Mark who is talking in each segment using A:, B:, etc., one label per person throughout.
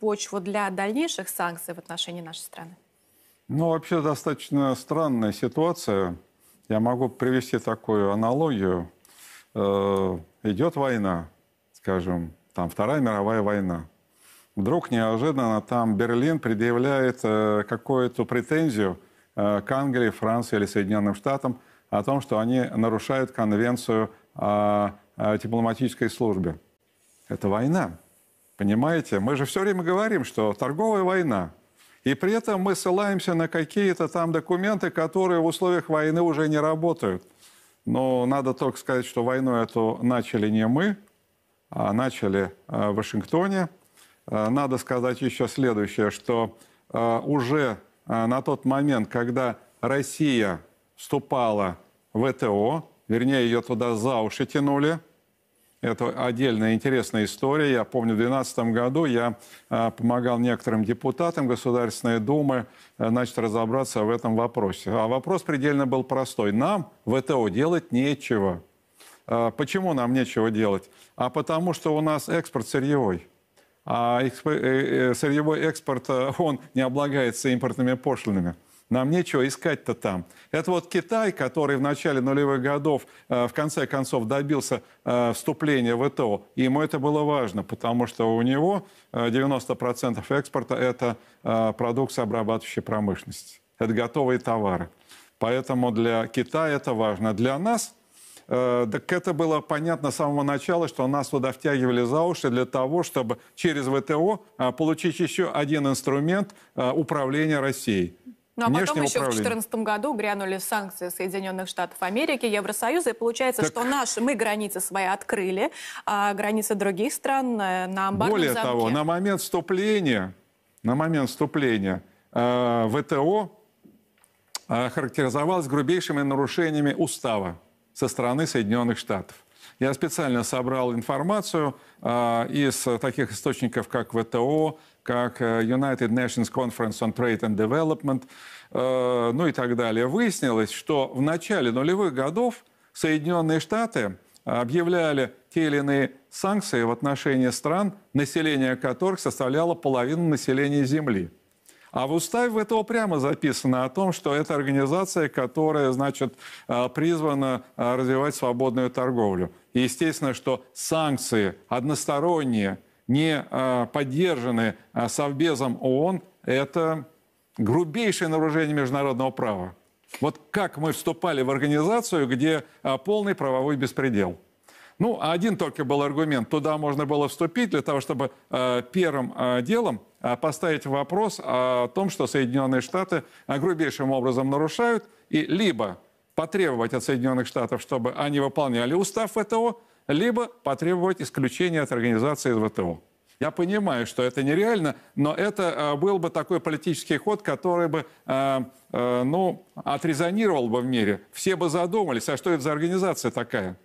A: почву для дальнейших санкций в отношении нашей страны?
B: Ну, вообще достаточно странная ситуация. Я могу привести такую аналогию. Э, идет война, скажем, там Вторая мировая война. Вдруг неожиданно там Берлин предъявляет э, какую-то претензию э, к Англии, Франции или Соединенным Штатам о том, что они нарушают конвенцию о дипломатической службе. Это война. Понимаете? Мы же все время говорим, что торговая война. И при этом мы ссылаемся на какие-то там документы, которые в условиях войны уже не работают. Но надо только сказать, что войну эту начали не мы, а начали э, в Вашингтоне. Э, надо сказать еще следующее, что э, уже на тот момент, когда Россия вступала в ВТО, вернее, ее туда за уши тянули – это отдельная интересная история. Я помню, в 2012 году я а, помогал некоторым депутатам Государственной Думы э, значит, разобраться в этом вопросе. А вопрос предельно был простой. Нам в это делать нечего. А, почему нам нечего делать? А потому что у нас экспорт сырьевой. А э, э, сырьевой экспорт, он не облагается импортными пошлинами. Нам нечего искать-то там. Это вот Китай, который в начале нулевых годов, э, в конце концов, добился э, вступления в ВТО. И ему это было важно, потому что у него 90% э, экспорта – это продукция обрабатывающей промышленности. Это готовые товары. Поэтому для Китая это важно. Для нас так это было понятно с самого начала, что нас туда втягивали за уши для того, чтобы через ВТО получить еще один инструмент управления Россией. Ну а потом еще управления. в 2014
A: году грянули санкции Соединенных Штатов Америки, Евросоюза, и получается, так... что наши, мы границы свои открыли, а границы других стран э, на амбарном Более замке. того,
B: на момент вступления, на момент вступления э, ВТО э, характеризовалось грубейшими нарушениями устава со стороны Соединенных Штатов. Я специально собрал информацию э, из таких источников, как ВТО, как э, United Nations Conference on Trade and Development, э, ну и так далее. Выяснилось, что в начале нулевых годов Соединенные Штаты объявляли те или иные санкции в отношении стран, население которых составляло половину населения Земли. А в уставе этого прямо записано о том, что это организация, которая, значит, э, призвана развивать свободную торговлю. И естественно, что санкции односторонние не а, поддержаны а, Совбезом ООН, это грубейшее нарушение международного права. Вот как мы вступали в организацию, где а, полный правовой беспредел. Ну, один только был аргумент. Туда можно было вступить для того, чтобы первым делом поставить вопрос о том, что Соединенные Штаты грубейшим образом нарушают, и либо потребовать от Соединенных Штатов, чтобы они выполняли устав ВТО, либо потребовать исключения от организации из ВТО. Я понимаю, что это нереально, но это э, был бы такой политический ход, который бы, э, э, ну, отрезонировал бы в мире. Все бы задумались, а что это за организация такая?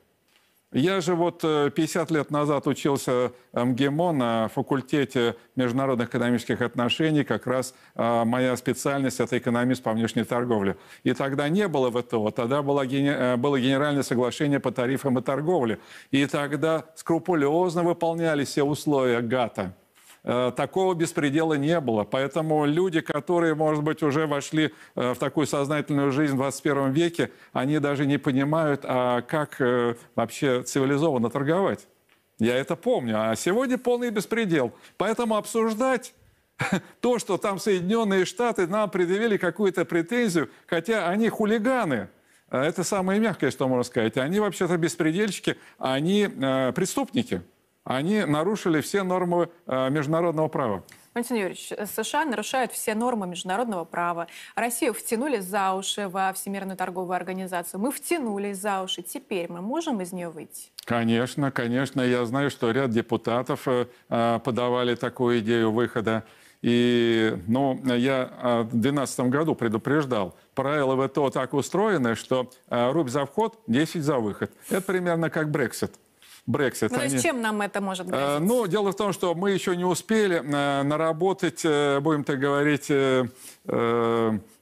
B: Я же вот 50 э, лет назад учился МГИМО на факультете международных экономических отношений. Как раз а, моя специальность – это экономист по внешней торговле. И тогда не было ВТО, тогда было, э, было генеральное соглашение по тарифам и торговле. И тогда скрупулезно выполнялись все условия ГАТА. Э, такого беспредела не было. Поэтому люди, которые, может быть, уже вошли э, в такую сознательную жизнь в 21 веке, они даже не понимают, а как э, вообще цивилизованно торговать. Я это помню. А сегодня полный беспредел. Поэтому обсуждать то, что там Соединенные Штаты нам предъявили какую-то претензию, хотя они хулиганы. Это самое мягкое, что можно сказать. Они вообще-то беспредельщики, а они э, преступники они нарушили все нормы э, международного права.
A: Валентин Юрьевич, э, США нарушают все нормы международного права. Россию втянули за уши во Всемирную торговую организацию. Мы втянули за уши. Теперь мы можем из нее выйти?
B: Конечно, конечно. Я знаю, что ряд депутатов э, подавали такую идею выхода. И, ну, я в 2012 году предупреждал, правила ВТО так устроены, что рубь за вход, 10 за выход. Это примерно как Брексит. Брексит. Ну, Они...
A: чем нам это может э, грозить?
B: Ну, дело в том, что мы еще не успели э, наработать, э, будем так говорить,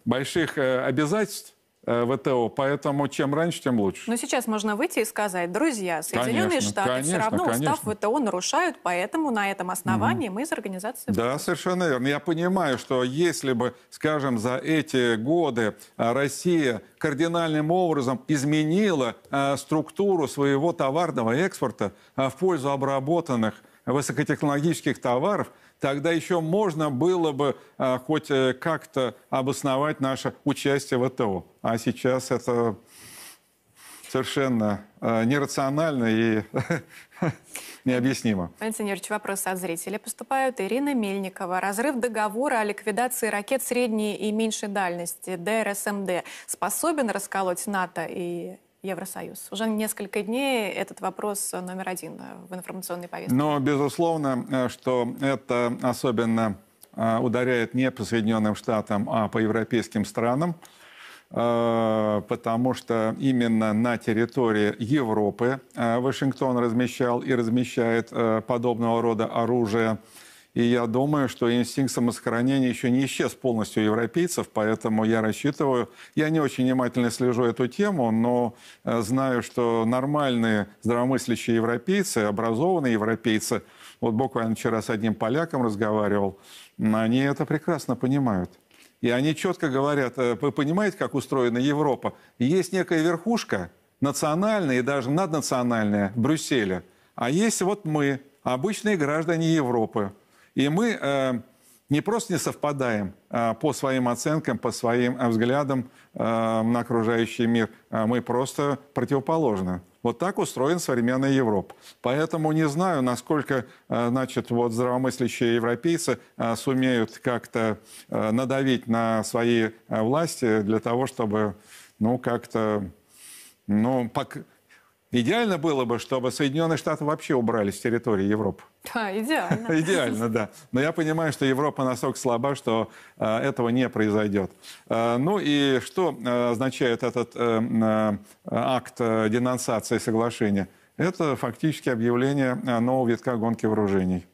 B: больших обязательств Э, ВТО. Поэтому чем раньше, тем лучше.
A: Но сейчас можно выйти и сказать, друзья, Соединенные конечно, Штаты конечно, все равно конечно. устав ВТО нарушают, поэтому на этом основании угу. мы из организации...
B: Да, совершенно верно. Я понимаю, что если бы, скажем, за эти годы а, Россия кардинальным образом изменила а, структуру своего товарного экспорта а, в пользу обработанных высокотехнологических товаров, тогда еще можно было бы а, хоть э, как-то обосновать наше участие в ТО. А сейчас это совершенно а, нерационально и необъяснимо.
A: Валентин Юрьевич, вопрос от зрителей поступают. Ирина Мельникова. Разрыв договора о ликвидации ракет средней и меньшей дальности ДРСМД способен расколоть НАТО и Евросоюз? Уже несколько дней этот вопрос номер один э, в информационной повестке.
B: Но, безусловно, э, что это особенно э, ударяет не по Соединенным Штатам, а по европейским странам, потому что именно на территории Европы Вашингтон размещал и размещает подобного рода оружие. И я думаю, что инстинкт самосохранения еще не исчез полностью у европейцев, поэтому я рассчитываю, я не очень внимательно слежу эту тему, но э, знаю, что нормальные здравомыслящие европейцы, образованные европейцы, вот буквально вчера с одним поляком разговаривал, они это прекрасно понимают. И они четко говорят, э, вы понимаете, как устроена Европа? Есть некая верхушка, национальная и даже наднациональная, Брюсселя. А есть вот мы, обычные граждане Европы. И мы э, не просто не совпадаем а по своим оценкам, по своим э, взглядам э, на окружающий мир, а мы просто противоположны. Вот так устроен современная Европа. Поэтому не знаю, насколько значит, вот здравомыслящие европейцы сумеют как-то надавить на свои власти для того, чтобы ну, как-то ну, пок... идеально было бы, чтобы Соединенные Штаты вообще убрали с территории Европы.
A: Да, идеально.
B: идеально, да. Но я понимаю, что Европа настолько слаба, что э, этого не произойдет. Э, ну и что э, означает этот э, э акт э, денонсации соглашения? Это фактически объявление э, нового витка гонки вооружений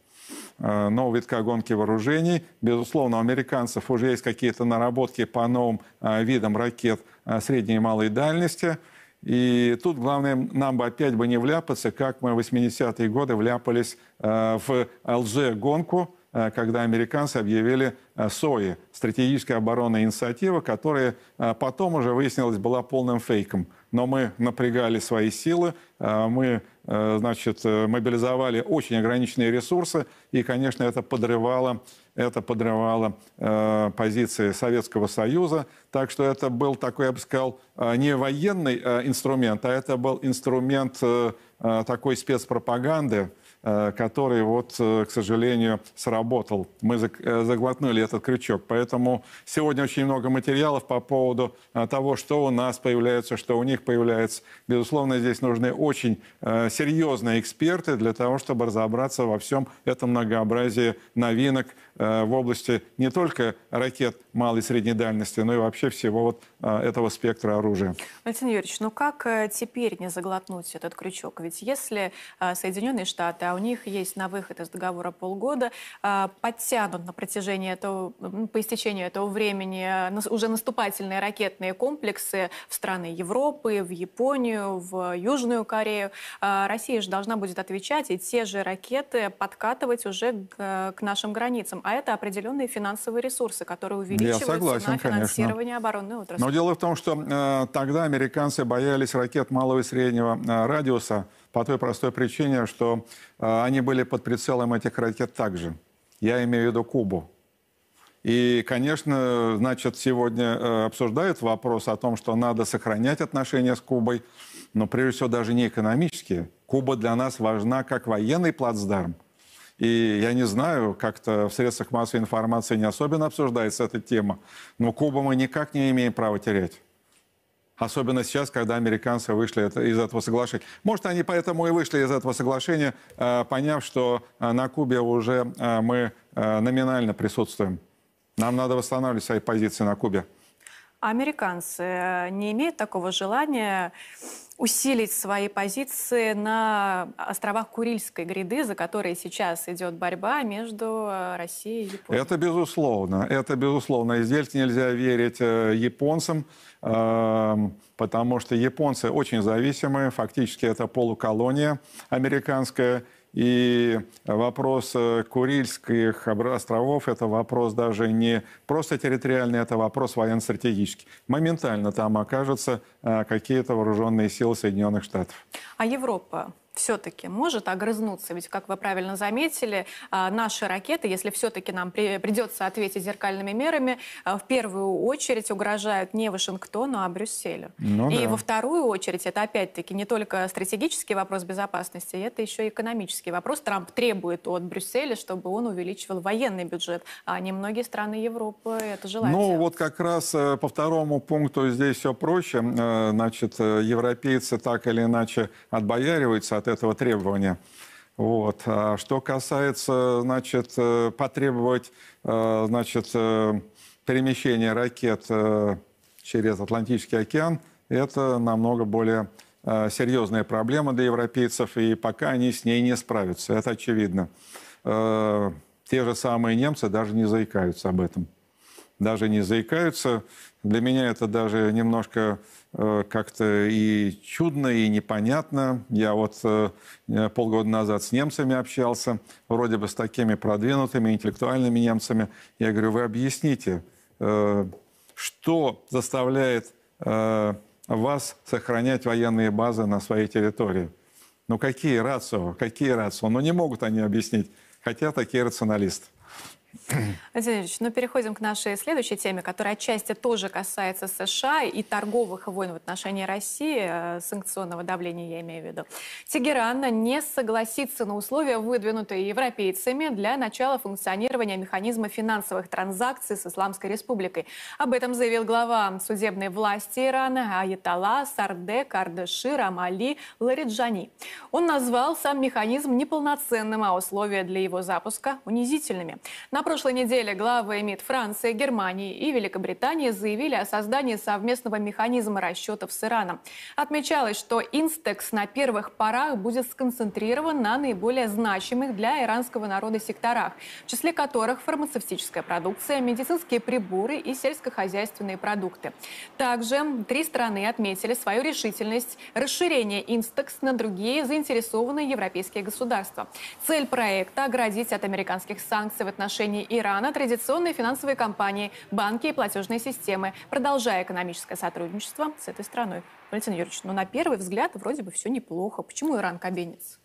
B: э, нового витка гонки вооружений. Безусловно, у американцев уже есть какие-то наработки по новым видам ракет средней и малой дальности – и тут главное нам бы опять бы не вляпаться, как мы в 80-е годы вляпались э, в ЛЖ-гонку, э, когда американцы объявили э, СОИ, стратегическая оборонная инициатива, которая э, потом уже выяснилась была полным фейком. Но мы напрягали свои силы, мы значит, мобилизовали очень ограниченные ресурсы, и, конечно, это подрывало это подрывало э, позиции Советского Союза. Так что это был такой, я бы сказал, э, не военный э, инструмент, а это был инструмент э, э такой спецпропаганды, э, который вот, к сожалению, сработал. Мы заглотнули этот крючок. Поэтому сегодня очень много материалов по поводу того, что у нас появляется, что у них появляется. Безусловно, здесь нужны очень серьезные эксперты для того, чтобы разобраться во всем этом многообразии новинок, Э, в области не только ракет малой и средней дальности, но и вообще всего вот э, этого спектра оружия.
A: Валентин Юрьевич, ну как э, теперь не заглотнуть этот крючок? Ведь если Соединенные Штаты, а у них есть на выход из договора полгода, подтянут на протяжении этого, по истечению этого времени уже наступательные ракетные комплексы в страны Европы, в Японию, в Южную Корею, Россия же должна будет отвечать и те же ракеты подкатывать уже к нашим границам а это определенные финансовые ресурсы, которые увеличиваются Я согласен, на финансирование конечно. оборонной отрасли. Но
B: дело в том, что э, тогда американцы боялись ракет малого и среднего э, радиуса по той простой причине, что э, они были под прицелом этих ракет также. Я имею в виду Кубу. И, конечно, значит, сегодня э, обсуждают вопрос о том, что надо сохранять отношения с Кубой, но прежде всего даже не экономические. Куба для нас важна как военный плацдарм – и я не знаю, как-то в средствах массовой информации не особенно обсуждается эта тема, но Куба мы никак не имеем права терять. Особенно сейчас, когда американцы вышли из этого соглашения. Может, они поэтому и вышли из этого соглашения, э, поняв, что э, на Кубе уже э, мы номинально присутствуем. Нам надо восстанавливать свои позиции на Кубе
A: американцы э, не имеют такого желания усилить свои позиции на островах Курильской гряды, за которые сейчас идет борьба между э, Россией
B: и Японией. Это безусловно, это безусловно. И здесь нельзя верить э, японцам, эм, потому что японцы очень зависимы, фактически это полуколония американская – и вопрос э, Курильских островов – это вопрос даже не просто территориальный, это вопрос военно-стратегический. Моментально там окажутся э, какие-то вооруженные силы Соединенных Штатов.
A: А Европа все-таки может огрызнуться? Ведь, как вы правильно заметили, а, наши ракеты, если все-таки нам придется ответить зеркальными мерами, а, в первую очередь угрожают не Вашингтону, а Брюсселю.
B: Ну, и да. во
A: вторую очередь это опять-таки не только стратегический вопрос безопасности, это еще и экономический вопрос. Трамп требует от Брюсселя, чтобы он увеличивал военный бюджет, а не многие страны Европы это желают. Ну делать.
B: вот как раз э, по второму пункту здесь все проще. Э, значит, э, европейцы так или иначе отбояриваются от этого требования. Вот. А что касается, значит, э, потребовать, э, значит, э, перемещения ракет через Атлантический океан, это намного более серьезная проблема для европейцев, и пока они с ней не справятся, это очевидно. Те же самые немцы даже не заикаются об этом. Даже не заикаются. Для меня это даже немножко Э, как-то и чудно, и непонятно. Я вот э, полгода назад с немцами общался, вроде бы с такими продвинутыми интеллектуальными немцами. Я говорю, вы объясните, э, что заставляет вас сохранять военные базы на своей территории? Ну какие рацио, какие рацио? Ну не могут они объяснить, хотя такие рационалисты.
A: Владимир Ильич, ну переходим к нашей следующей теме, которая отчасти тоже касается США и торговых войн в отношении России, э, санкционного давления я имею в виду. Тегеран не согласится на условия, выдвинутые европейцами для начала функционирования механизма финансовых транзакций с Исламской Республикой. Об этом заявил глава судебной власти Ирана Аятала Сарде Кардаши Рамали Лариджани. Он назвал сам механизм неполноценным, а условия для его запуска унизительными. Напомню, прошлой неделе главы МИД Франции, Германии и Великобритании заявили о создании совместного механизма расчетов с Ираном. Отмечалось, что Инстекс на первых порах будет сконцентрирован на наиболее значимых для иранского народа секторах, в числе которых фармацевтическая продукция, медицинские приборы и сельскохозяйственные продукты. Также три страны отметили свою решительность расширения Инстекс на другие заинтересованные европейские государства. Цель проекта – оградить от американских санкций в отношении отношении Ирана традиционные финансовые компании, банки и платежные системы, продолжая экономическое сотрудничество с этой страной. Валентин Юрьевич, ну на первый взгляд вроде бы все неплохо. Почему Иран кабинец?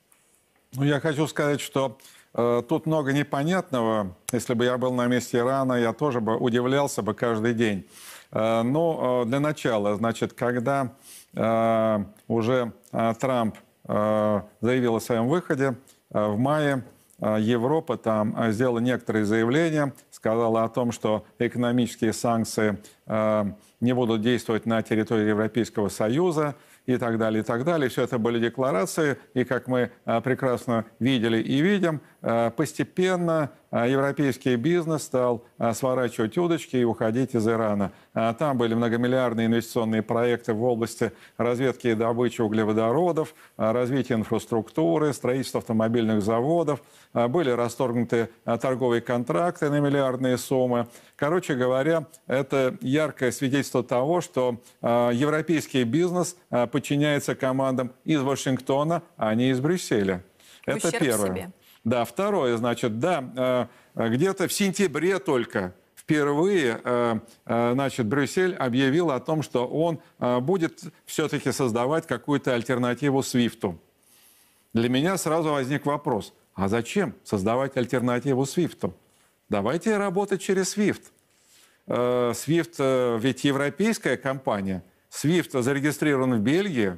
B: Ну, я хочу сказать, что э, тут много непонятного. Если бы я был на месте Ирана, я тоже бы удивлялся бы каждый день. Э, ну, э, для начала, значит, когда э, уже э, Трамп э, заявил о своем выходе э, в мае, а, Европа там а, сделала некоторые заявления, сказала о том, что экономические санкции а, не будут действовать на территории Европейского Союза и так далее, и так далее. Все это были декларации, и как мы прекрасно видели и видим, постепенно а европейский бизнес стал а, сворачивать удочки и уходить из Ирана. А, там были многомиллиардные инвестиционные проекты в области разведки и добычи углеводородов, развития инфраструктуры, строительства автомобильных заводов. Были расторгнуты торговые контракты на миллиардные суммы. Короче говоря, это яркое свидетельство того, что европейский бизнес подчиняется командам из Вашингтона, а не из Брюсселя. Это Ущерб первое. Себе. Да, второе, значит, да, э, где-то в сентябре только впервые э, э, значит, Брюссель объявил о том, что он будет все-таки создавать какую-то альтернативу Свифту. Для меня сразу возник вопрос, а зачем создавать альтернативу Свифту? Давайте работать через Свифт. Свифт ведь европейская компания. Свифт зарегистрирован в Бельгии.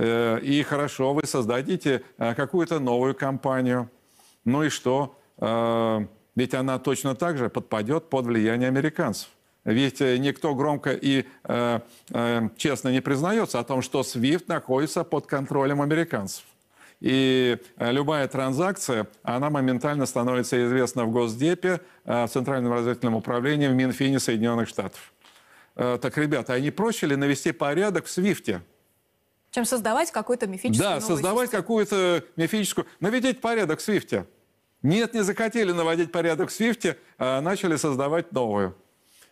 B: И хорошо, вы создадите какую-то новую компанию – ну и что? Э, ведь она точно так же подпадет под влияние американцев. Ведь э, никто громко и э, э, честно не признается о том, что SWIFT находится под контролем американцев. И э, любая транзакция, она моментально становится известна в Госдепе, в Центральном разведывательном управлении, в Минфине Соединенных Штатов. Так, ребята, а не проще ли навести порядок в Свифте?
A: Чем создавать какую-то мифическую Да,
B: создавать какую-то мифическую... Наведите порядок в Свифте. Нет, не захотели наводить порядок в Свифте, а начали создавать новую.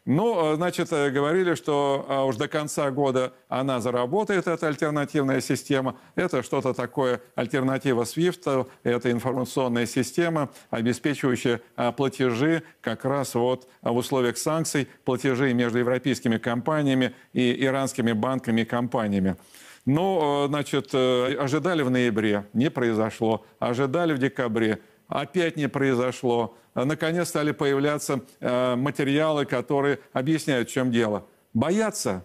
B: Ну, э, значит, э, говорили, что а уж до конца года она заработает, эта альтернативная система. Это что-то такое, альтернатива SWIFT, это информационная система, обеспечивающая а, платежи как раз вот а, в условиях санкций, платежи между европейскими компаниями и иранскими банками и компаниями. Но, ну, э, значит, ожидали в ноябре, не произошло. Ожидали в декабре, опять не произошло. Э, наконец стали появляться э, материалы, которые объясняют, в чем дело. Боятся.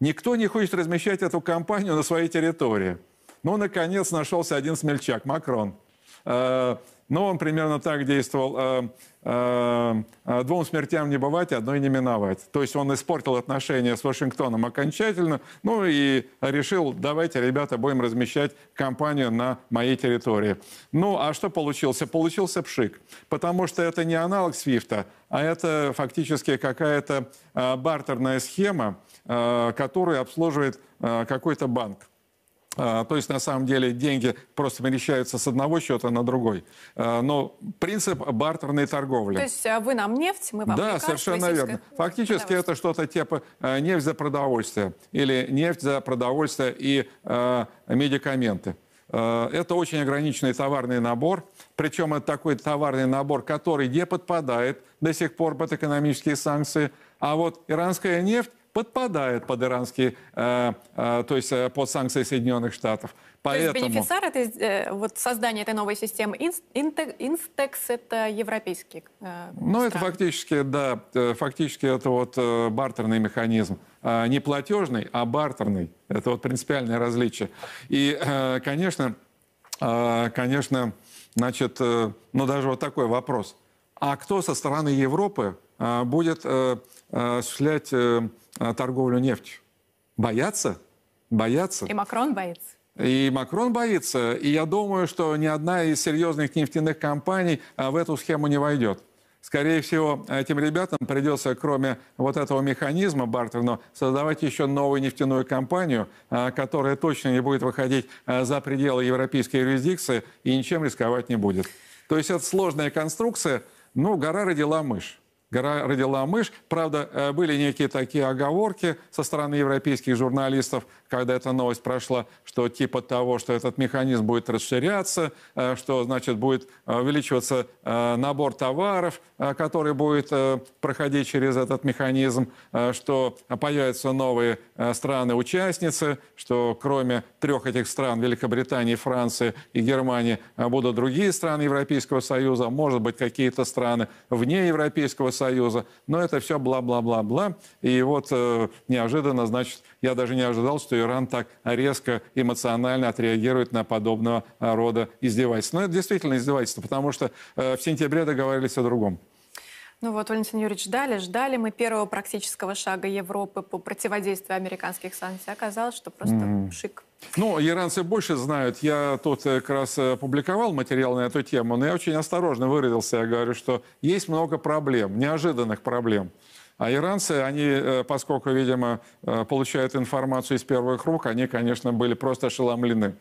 B: Никто не хочет размещать эту компанию на своей территории. Ну, наконец, нашелся один смельчак, Макрон. Э, но он примерно так действовал. Э, э, э, двум смертям не бывать, одной не миновать. То есть он испортил отношения с Вашингтоном окончательно, ну и решил, давайте, ребята, будем размещать компанию на моей территории. Ну, а что получился? Получился пшик. Потому что это не аналог Свифта, а это фактически какая-то бартерная схема, которую обслуживает какой-то банк. А, то есть, на самом деле, деньги просто перемещаются с одного счета на другой. А, но принцип бартерной торговли. То есть
A: а, вы нам нефть, мы вам Да, лекарства, совершенно верно.
B: Фактически это что-то типа нефть за продовольствие или нефть за продовольствие и медикаменты. Это очень ограниченный товарный набор, причем это такой товарный набор, который не подпадает до сих пор под экономические санкции. А вот иранская нефть подпадает под иранские, э, э, то есть э, под санкции Соединенных Штатов. Поэтому... То есть бенефициар
A: это, э, вот создание этой новой системы Инстекс это европейский. Э,
B: ну это фактически да, э, фактически это вот бартерный механизм, а, не платежный, а бартерный. Это вот принципиальное различие. И конечно, а, конечно, значит, ну даже вот такой вопрос. А кто со стороны Европы Э, будет э, э, осуществлять торговлю нефтью. Боятся? Боятся. И
A: Макрон боится.
B: И Макрон боится. И я думаю, что ни одна из серьезных нефтяных компаний в эту схему не войдет. Скорее всего, этим ребятам придется, кроме вот этого механизма бартерного, создавать еще новую нефтяную компанию, которая точно не будет выходить за пределы европейской юрисдикции и ничем рисковать не будет. То есть это сложная конструкция, ну, гора родила мышь. Гора родила мышь. Правда, э, были некие такие оговорки со стороны европейских журналистов, когда эта новость прошла, что типа того, что этот механизм будет расширяться, э, что, значит, будет э, увеличиваться набор товаров, который будет проходить через этот механизм, что появятся новые страны-участницы, что кроме трех этих стран, Великобритании, Франции и Германии, будут другие страны Европейского Союза, может быть, какие-то страны вне Европейского Союза, Союза. Но это все бла-бла-бла-бла. И вот э, неожиданно, значит, я даже не ожидал, что Иран так резко эмоционально отреагирует на подобного э, рода издевательства. Но это действительно издевательство, потому что э, в сентябре договорились о другом.
A: Ну вот, Валентин Юрьевич, ждали, ждали мы первого практического шага Европы по противодействию американских санкций. Оказалось, что просто mm. шик.
B: Ну, иранцы больше знают. Я тут э, как раз э, публиковал материал на эту тему, но я очень осторожно выразился. Я говорю, что есть много проблем, неожиданных проблем. А иранцы, они, э, поскольку, видимо, получают информацию из первых рук, они, конечно, были просто ошеломлены.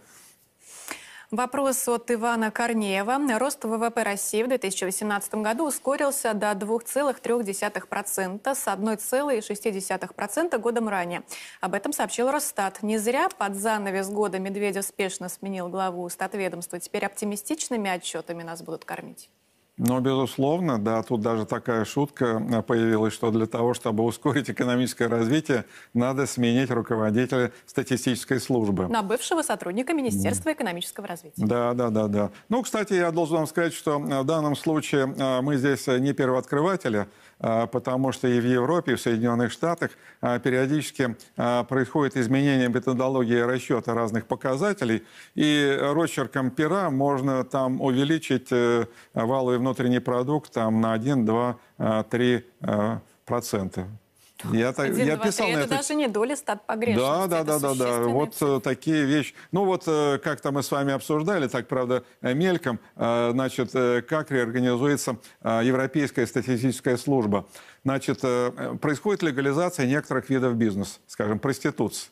A: Вопрос от Ивана Корнеева. Рост ВВП России в 2018 году ускорился до 2,3% с 1,6% годом ранее. Об этом сообщил Росстат. Не зря под занавес года Медведев спешно сменил главу статведомства. Теперь оптимистичными отчетами нас будут кормить.
B: Но, безусловно, да, тут даже такая шутка э, появилась, что для того, чтобы ускорить экономическое развитие, надо сменить руководителя статистической службы.
A: На бывшего сотрудника Министерства экономического развития.
B: Да, да, да, да. Ну, кстати, я должен вам сказать, что э, в данном случае э, мы здесь не первооткрыватели, а, потому что и в Европе, и в Соединенных Штатах а, периодически а, происходит изменение методологии расчета разных показателей, и росчерком пера можно там увеличить э, валовый внутренний продукт там, на 1, 2, 3 процента. Я, так, я 2, писал 3. на это. Это
A: даже не доли стат погрешности. Да, да, да, да,
B: да. Вот э, такие вещи. Ну вот, э, как-то мы с вами обсуждали, так, правда, э, мельком, э, значит, э, как реорганизуется э, Европейская статистическая служба. Значит, э, происходит легализация некоторых видов бизнеса, скажем, проституции.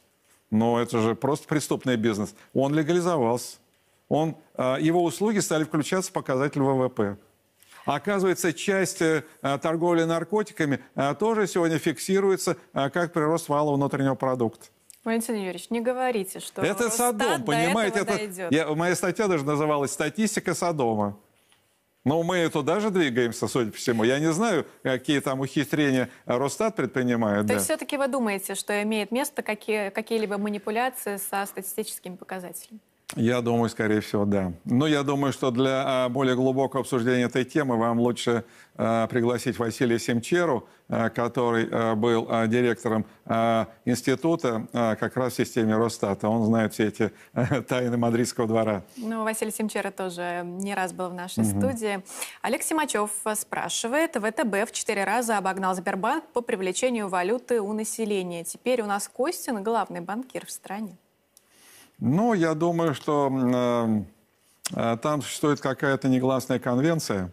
B: Но это же просто преступный бизнес. Он легализовался. Он, э, его услуги стали включаться в показатель ВВП. А оказывается, часть э, торговли наркотиками э, тоже сегодня фиксируется э, как прирост валового внутреннего продукта.
A: Валентин Юрьевич, не говорите, что это Содом, понимаете? это, Я,
B: моя статья даже называлась «Статистика Содома». Но мы туда же двигаемся, судя по всему. Я не знаю, какие там ухитрения Росстат предпринимает. То да. есть
A: все-таки вы думаете, что имеет место какие, какие-либо манипуляции со статистическими показателями?
B: Я думаю, скорее всего, да. Но я думаю, что для а, более глубокого обсуждения этой темы вам лучше а, пригласить Василия Семчеру, а, который был директором института как раз в системе Росстата. Он знает все эти тайны мадридского двора.
A: Ну, Василий Семчера тоже не раз был в нашей угу. студии. Олег Симачев спрашивает, ВТБ в четыре раза обогнал Сбербанк по привлечению валюты у населения. Теперь у нас Костин главный банкир в стране.
B: Ну, я думаю, что э, э, там существует какая-то негласная конвенция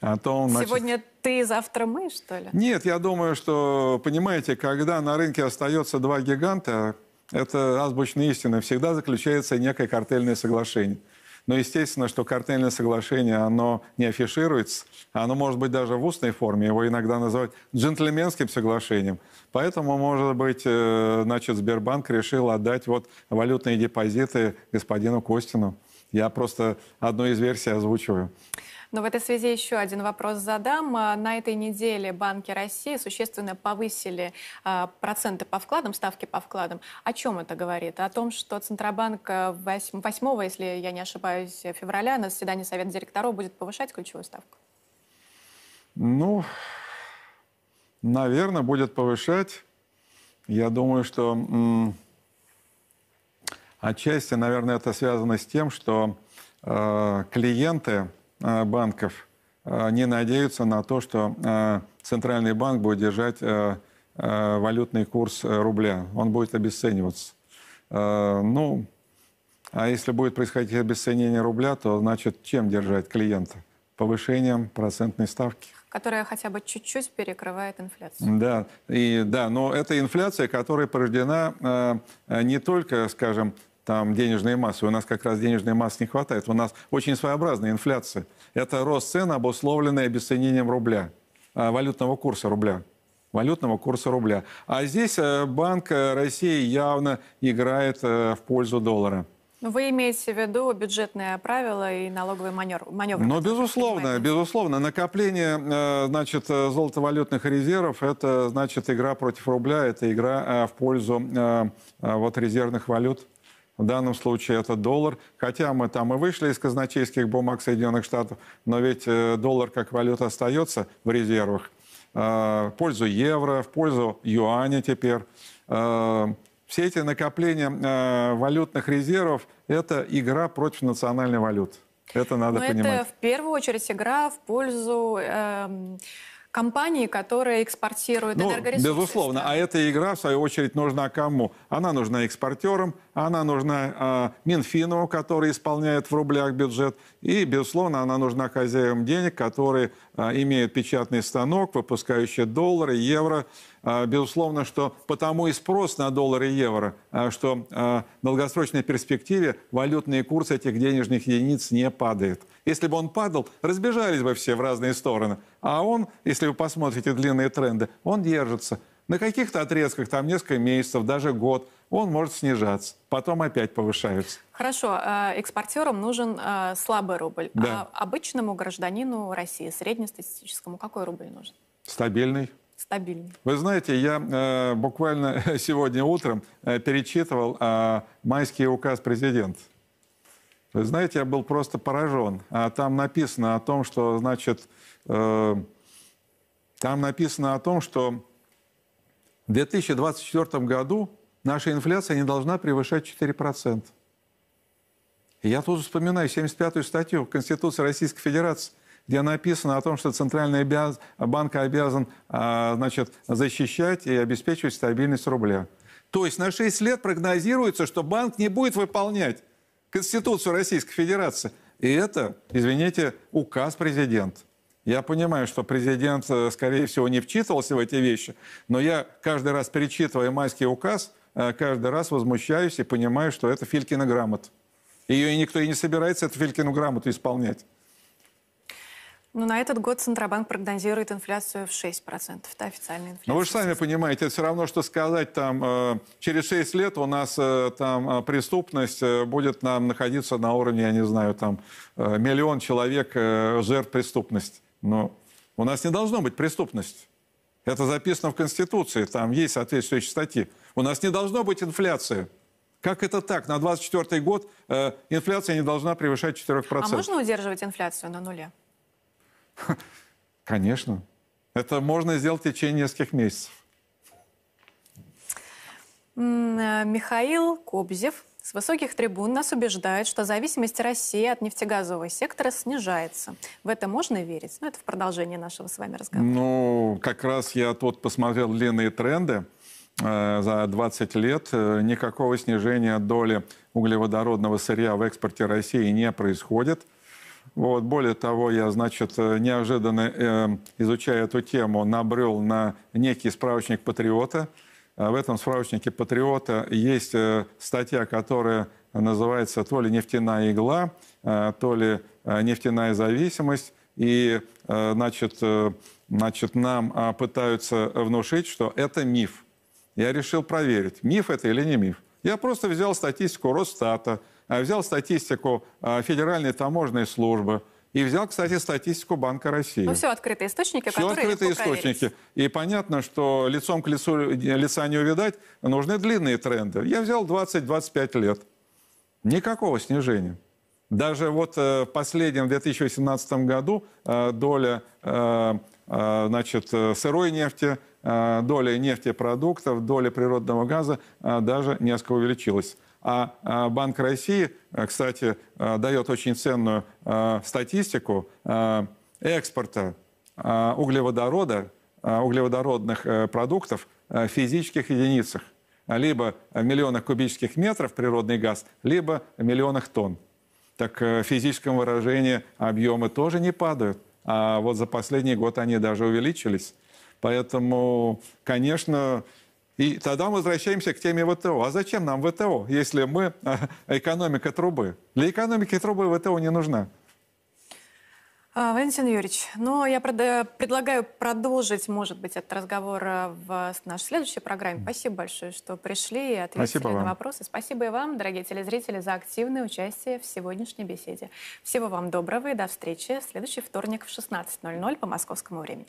B: о том... Значит...
A: Сегодня ты, завтра мы, что ли?
B: Нет, я думаю, что, понимаете, когда на рынке остается два гиганта, это азбучная истина, всегда заключается некое картельное соглашение. Но естественно, что картельное соглашение, оно не афишируется, оно может быть даже в устной форме, его иногда называют джентльменским соглашением. Поэтому, может быть, э, значит, Сбербанк решил отдать вот валютные депозиты господину Костину. Я просто одну из версий озвучиваю.
A: Но в этой связи еще один вопрос задам. А, на этой неделе банки России существенно повысили а, проценты по вкладам, ставки по вкладам. О чем это говорит? О том, что Центробанк 8, а, если я не ошибаюсь, февраля на заседании Совета директоров будет повышать ключевую ставку?
B: Ну, наверное, будет повышать. Я думаю, что отчасти, наверное, это связано с тем, что э, клиенты Э, банков э, не надеются на то, что э, центральный банк будет держать валютный курс рубля. Он будет обесцениваться. Ну, а если будет происходить обесценение рубля, то значит чем держать клиента? Повышением процентной ставки.
A: Которая хотя бы чуть-чуть перекрывает инфляцию.
B: Да, и, да, но это инфляция, которая порождена не только, скажем, там денежные массы. У нас как раз денежной массы не хватает. У нас очень своеобразная инфляция. Это рост цен, обусловленный обесценением рубля, э, валютного курса рубля валютного курса рубля. А здесь э, Банк России явно играет э, в пользу доллара.
A: Ну, вы имеете в виду бюджетные правила и налоговый маневр? маневр ну,
B: безусловно, безусловно. Накопление, значит, золотовалютных резервов – это, значит, игра против рубля, это игра в пользу вот резервных валют. В данном случае это доллар. Хотя мы там и вышли из казначейских бумаг Соединенных Штатов, но ведь э, доллар как валюта остается в резервах. Э, в пользу евро, в пользу юаня теперь. Э, все эти накопления валютных резервов – это игра против национальной валюты. Это надо Но понимать. Это в
A: первую очередь игра в пользу э, компании, которые экспортируют ну, энергоресурсы. Безусловно,
B: а эта игра, в свою очередь, нужна кому? Она нужна экспортерам, она нужна э, Минфину, который исполняет в рублях бюджет, и, безусловно, она нужна хозяевам денег, которые э, имеют печатный станок, выпускающий доллары, евро, а, безусловно, что потому и спрос на доллар и евро, а, что а, в долгосрочной перспективе валютные курсы этих денежных единиц не падает. Если бы он падал, разбежались бы все в разные стороны. А он, если вы посмотрите длинные тренды, он держится. На каких-то отрезках, там несколько месяцев, даже год, он может снижаться. Потом опять повышается.
A: Хорошо, экспортерам нужен слабый рубль. Да. А обычному гражданину России, среднестатистическому, какой рубль нужен?
B: Стабильный стабильный. Вы знаете, я э, буквально сегодня утром э, перечитывал э, майский указ президента. Вы знаете, я был просто поражен. А там написано о том, что, значит, э, там написано о том, что в 2024 году наша инфляция не должна превышать 4%. я тут вспоминаю 75-ю статью Конституции Российской Федерации, где написано о том, что Центральный обяз... банк обязан а, значит, защищать и обеспечивать стабильность рубля. То есть на 6 лет прогнозируется, что банк не будет выполнять Конституцию Российской Федерации. И это, извините, указ президента. Я понимаю, что президент, э, скорее всего, не вчитывался в эти вещи, но я каждый раз перечитывая майский указ, э, каждый раз возмущаюсь и понимаю, что это Филькина грамота. Ее никто и не собирается эту Филькину грамоту исполнять.
A: Но ну, на этот год Центробанк прогнозирует инфляцию в 6%. Это официальная инфляция.
B: Ну, Но вы же сами понимаете, это все равно, что сказать, там, э, через 6 лет у нас э, там э, преступность будет нам находиться на уровне, я не знаю, там, миллион человек жертв преступности. Но у нас не должно быть преступности. Это записано в Конституции, там есть соответствующие статьи. У нас не должно быть инфляции. Как это так? На 2024 год э, инфляция не должна превышать 4%. А можно
A: удерживать инфляцию на нуле?
B: Конечно. Это можно сделать в течение нескольких месяцев.
A: Э, Михаил Кобзев с высоких трибун нас убеждает, что зависимость России от нефтегазового сектора снижается. В это можно верить? Ну, это в продолжение нашего с вами разговора.
B: Ну, как раз я тут посмотрел длинные тренды. Э, за 20 лет э, никакого снижения доли углеводородного сырья в экспорте России не происходит. Вот, более того, я, значит, э, неожиданно, э, изучая эту тему, набрел на некий справочник «Патриота». А в этом справочнике «Патриота» есть э, статья, которая называется то ли «Нефтяная игла», э, то ли «Нефтяная зависимость». И, значит, значит, нам а, пытаются внушить, что это миф. Я решил проверить, миф это или не миф. Я просто взял статистику Росстата – Э, взял статистику э, Федеральной таможенной службы, и взял, кстати, статистику Банка России. Ну, все
A: открытые источники, все которые открытые источники.
B: И понятно, что лицом к лицу лица не увидать, нужны длинные тренды. Я взял 20-25 лет. Никакого снижения. Даже вот э, в последнем 2018 году доля значит, сырой нефти, доля нефтепродуктов, доля природного газа даже несколько увеличилась. А, а Банк России, э, кстати, э, дает очень ценную э, статистику экспорта углеводорода, углеводородных продуктов в физических единицах. Либо в миллионах кубических метров природный газ, либо в миллионах тонн. Так в физическом выражении объемы тоже не падают. А вот за последний год они даже увеличились. Поэтому, конечно, и тогда мы возвращаемся к теме ВТО. А зачем нам ВТО, если мы а, экономика трубы? Для экономики трубы ВТО не нужна.
A: А, Валентин Юрьевич, ну, я предлагаю продолжить, может быть, этот разговор а, в нашей следующей программе. Спасибо большое, что пришли и ответили Спасибо на вам. вопросы. Спасибо и вам, дорогие телезрители, за активное участие в сегодняшней беседе. Всего вам доброго и до встречи в следующий вторник в 16.00 по московскому времени.